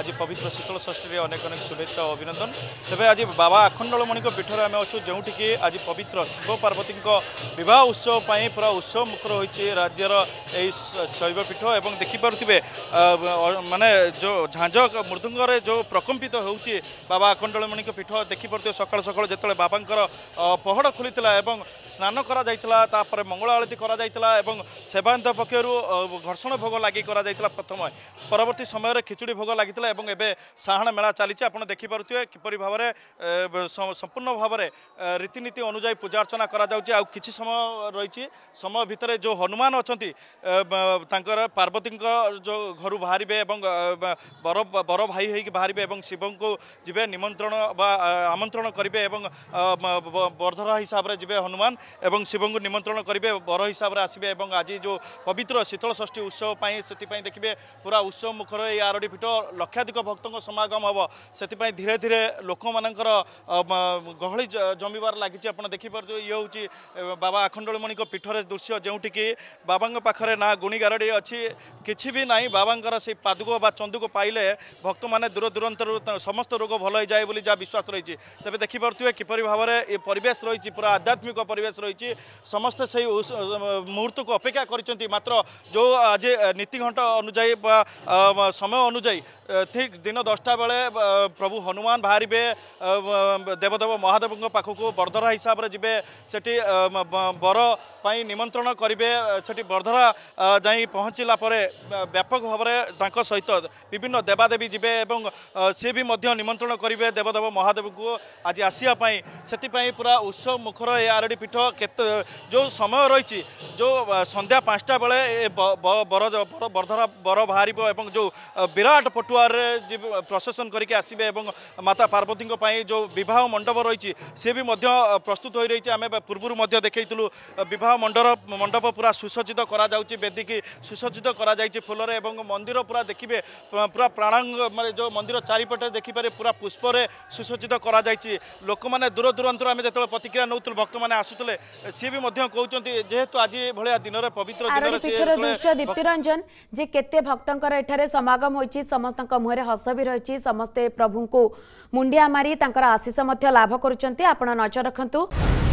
ଆଜି ପବିତ୍ର ଶୀତଳ ଷଷ୍ଠୀରେ ଅନେକ ଅନେକ ଶୁଭେଚ୍ଛା ଓ ଅଭିନନ୍ଦନ ତେବେ ଆଜି ବାବା ଆଖଣ୍ଡଳମଣିଙ୍କ ପୀଠରେ ଆମେ ଅଛୁ ଯେଉଁଠିକି ଆଜି ପବିତ୍ର ଶିବ ପାର୍ବତୀଙ୍କ ବିବାହ ଉତ୍ସବ ପାଇଁ ପୁରା ଉତ୍ସବ ମୁଖର ହୋଇଛି ରାଜ୍ୟର ଏହି ଶୈବପୀଠ ଏବଂ ଦେଖିପାରୁଥିବେ ମାନେ ଯେଉଁ ଝାଞ୍ଜ ମୃଦୁଙ୍ଗରେ ଯେଉଁ ପ୍ରକମ୍ପିତ ହେଉଛି ବାବା ଆଖଣ୍ଡଳମଣିଙ୍କ ପୀଠ ଦେଖିପାରୁଥିବେ ସକାଳୁ ସକାଳୁ ଯେତେବେଳେ ବାବାଙ୍କର ପହଡ଼ ଖୋଲିଥିଲା ଏବଂ ସ୍ନାନ କରାଯାଇଥିଲା ତାପରେ ମଙ୍ଗଳ ଆଳତି କରାଯାଇଥିଲା ଏବଂ ସେବାୟତ ପକ୍ଷରୁ ଘର୍ଷଣ ଭୋଗ ଲାଗି କରାଯାଇଥିଲା ପ୍ରଥମେ ପରବର୍ତ୍ତୀ ସମୟରେ ଖିଚୁଡ଼ି ଭୋଗ ଲାଗିଥିଲା ଏବଂ ଏବେ ସାହାଣ ମେଳା ଚାଲିଛି ଆପଣ ଦେଖିପାରୁଥିବେ କିପରି ଭାବରେ ସମ୍ପୂର୍ଣ୍ଣ ଭାବରେ ରୀତିନୀତି ଅନୁଯାୟୀ ପୂଜାର୍ଚ୍ଚନା କରାଯାଉଛି ଆଉ କିଛି ସମୟ ରହିଛି ସମୟ ଭିତରେ ଯେଉଁ ହନୁମାନ ଅଛନ୍ତି ତାଙ୍କର ପାର୍ବତୀଙ୍କ ଯେଉଁ ଘରୁ ବାହାରିବେ ଏବଂ ବର ବର ଭାଇ ହୋଇକି ବାହାରିବେ ଏବଂ ଶିବଙ୍କୁ ଯିବେ ନିମନ୍ତ୍ରଣ ବା ଆମନ୍ତ୍ରଣ କରିବେ ଏବଂ ବର୍ଦ୍ଧର ହିସାବରେ ଯିବେ ହନୁମାନ ଏବଂ ଶିବଙ୍କୁ ନିମନ୍ତ୍ରଣ କରିବେ ବର ହିସାବରେ ଆସିବେ ଏବଂ ଆଜି ଯେଉଁ ପବିତ୍ର ଶୀତଳଷଷ୍ଠୀ ଉତ୍ସବ ପାଇଁ ସେଥିପାଇଁ ଦେଖିବେ ପୁରା ଉତ୍ସବ ମୁଖର ଏଇ ଆରଡ଼ି ପିଠ ଲକ୍ଷ ଲକ୍ଷାଧିକ ଭକ୍ତଙ୍କ ସମାଗମ ହେବ ସେଥିପାଇଁ ଧୀରେ ଧୀରେ ଲୋକମାନଙ୍କର ଗହଳି ଜମିବାର ଲାଗିଛି ଆପଣ ଦେଖିପାରୁଥିବେ ଇଏ ହେଉଛି ବାବା ଆଖଣ୍ଡଳମଣିଙ୍କ ପୀଠରେ ଦୃଶ୍ୟ ଯେଉଁଠିକି ବାବାଙ୍କ ପାଖରେ ନା ଗୁଣିଗାରଡ଼ି ଅଛି କିଛି ବି ନାହିଁ ବାବାଙ୍କର ସେଇ ପାଦୁକ ବା ଚନ୍ଦୁକ ପାଇଲେ ଭକ୍ତମାନେ ଦୂର ଦୂରାନ୍ତରୁ ସମସ୍ତ ରୋଗ ଭଲ ହୋଇଯାଏ ବୋଲି ଯାହା ବିଶ୍ୱାସ ରହିଛି ତେବେ ଦେଖିପାରୁଥିବେ କିପରି ଭାବରେ ଏ ପରିବେଶ ରହିଛି ପୁରା ଆଧ୍ୟାତ୍ମିକ ପରିବେଶ ରହିଛି ସମସ୍ତେ ସେଇ ମୁହୂର୍ତ୍ତକୁ ଅପେକ୍ଷା କରିଛନ୍ତି ମାତ୍ର ଯେଉଁ ଆଜି ନୀତିଘଣ୍ଟ ଅନୁଯାୟୀ ବା ସମୟ ଅନୁଯାୟୀ ଠିକ୍ ଦିନ ଦଶଟା ବେଳେ ପ୍ରଭୁ ହନୁମାନ ବାହାରିବେ ଦେବଦେବ ମହାଦେବଙ୍କ ପାଖକୁ ବର୍ଦ୍ଧରା ହିସାବରେ ଯିବେ ସେଠି ବର ପାଇଁ ନିମନ୍ତ୍ରଣ କରିବେ ସେଠି ବର୍ଦ୍ଧରା ଯାଇ ପହଞ୍ଚିଲା ପରେ ବ୍ୟାପକ ଭାବରେ ତାଙ୍କ ସହିତ ବିଭିନ୍ନ ଦେବାଦେବୀ ଯିବେ ଏବଂ ସିଏ ବି ମଧ୍ୟ ନିମନ୍ତ୍ରଣ କରିବେ ଦେବଦେବ ମହାଦେବଙ୍କୁ ଆଜି ଆସିବା ପାଇଁ ସେଥିପାଇଁ ପୁରା ଉତ୍ସବ ମୁଖର ଏ ଆରଡ଼ି ପୀଠ କେତେ ଯେଉଁ ସମୟ ରହିଛି ଯେଉଁ ସନ୍ଧ୍ୟା ପାଞ୍ଚଟା ବେଳେ ବର ବର୍ଦ୍ଧରା ବର ବାହାରିବ ଏବଂ ଯେଉଁ ବିରାଟ ପଟୁଆ ଗୁରୁବାର ପ୍ରଶେସନ କରିକି ଆସିବେ ଏବଂ ମାତା ପାର୍ବତୀଙ୍କ ପାଇଁ ଯେଉଁ ବିବାହ ମଣ୍ଡପ ରହିଛି ସେ ବି ମଧ୍ୟ ପ୍ରସ୍ତୁତ ହୋଇ ରହିଛି ଆମେ ପୂର୍ବରୁ ମଧ୍ୟ ଦେଖାଇଥିଲୁ ବିବାହ ମଣ୍ଡପ ମଣ୍ଡପ ପୁରା ସୁସଜ୍ଜିତ କରାଯାଉଛି ବେଦିକି ସୁସଜ୍ଜିତ କରାଯାଇଛି ଫୁଲରେ ଏବଂ ମନ୍ଦିର ପୁରା ଦେଖିବେ ପୁରା ପ୍ରାଣାଙ୍ଗ ମାନେ ଯେଉଁ ମନ୍ଦିର ଚାରିପଟେ ଦେଖିପାରିବେ ପୁରା ପୁଷ୍ପରେ ସୁସଜ୍ଜିତ କରାଯାଇଛି ଲୋକମାନେ ଦୂର ଦୂରାନ୍ତରୁ ଆମେ ଯେତେବେଳେ ପ୍ରତିକ୍ରିୟା ନେଉଥିଲୁ ଭକ୍ତମାନେ ଆସୁଥିଲେ ସିଏ ବି ମଧ୍ୟ କହୁଛନ୍ତି ଯେହେତୁ ଆଜି ଭଳିଆ ଦିନରେ ପବିତ୍ର ଦିନରେ ଦୃଶ୍ୟ ଦୀପ୍ତିରଞ୍ଜନ ଯେ କେତେ ଭକ୍ତଙ୍କର ଏଠାରେ ସମାଗମ ହୋଇଛି ସମସ୍ତଙ୍କ ଭକ୍ତଙ୍କ ମୁହଁରେ ହସ ବି ରହିଛି ସମସ୍ତେ ପ୍ରଭୁଙ୍କୁ ମୁଣ୍ଡିଆ ମାରି ତାଙ୍କର ଆଶିଷ ମଧ୍ୟ ଲାଭ କରୁଛନ୍ତି ଆପଣ ନଜର ରଖନ୍ତୁ